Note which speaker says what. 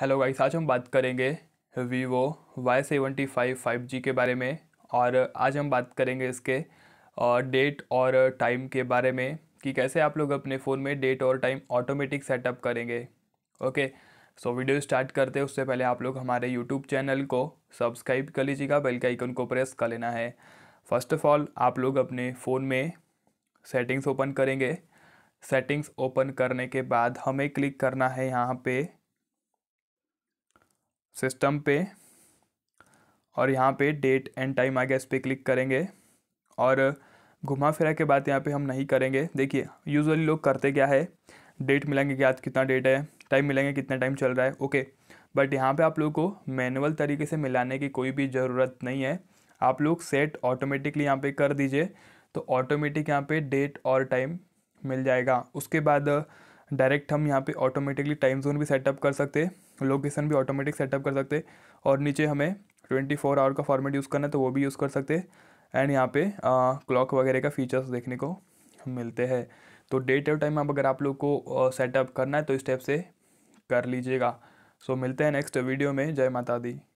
Speaker 1: hello guys आज हम बात करेंगे Vivo Y seventy five five G के बारे में और आज हम बात करेंगे इसके डेट और टाइम के बारे में कि कैसे आप लोग अपने फ़ोन में डेट और टाइम ऑटोमेटिक सेटअप करेंगे ओके सो वीडियो स्टार्ट करते हैं उससे पहले आप लोग हमारे यूट्यूब चैनल को सब्सक्राइब कर लीजिएगा बेल के आइकन को प्रेस कर लेना है फर्स्ट ऑफ ऑल आप लोग अपने फ़ोन में सेटिंग्स ओपन करेंगे सेटिंग्स ओपन करने के बाद हमें क्लिक करना है यहाँ पे सिस्टम पे और यहाँ पे डेट एंड टाइम आ गया इस पर क्लिक करेंगे और घुमा फिरा के बाद यहाँ पे हम नहीं करेंगे देखिए यूजुअली लोग करते क्या है डेट मिलेंगे कि आज कितना डेट है टाइम मिलेंगे कितना टाइम चल रहा है ओके बट यहाँ पे आप लोग को मैनुअल तरीके से मिलाने की कोई भी ज़रूरत नहीं है आप लोग सेट ऑटोमेटिकली यहाँ पे कर दीजिए तो ऑटोमेटिक यहाँ पे डेट और टाइम मिल जाएगा उसके बाद डायरेक्ट हम यहाँ पे ऑटोमेटिकली टाइम जोन भी सेटअप कर सकते लोकेशन भी ऑटोमेटिक सेटअप कर सकते और नीचे हमें ट्वेंटी फोर आवर का फॉर्मेट यूज़ करना है तो वो भी यूज़ कर सकते एंड यहाँ पे क्लॉक वगैरह का फीचर्स देखने को मिलते हैं तो डेट और टाइम अगर आप लोग को सेटअप करना है तो इस टाइप से कर लीजिएगा सो so, मिलते हैं नेक्स्ट वीडियो में जय माता दी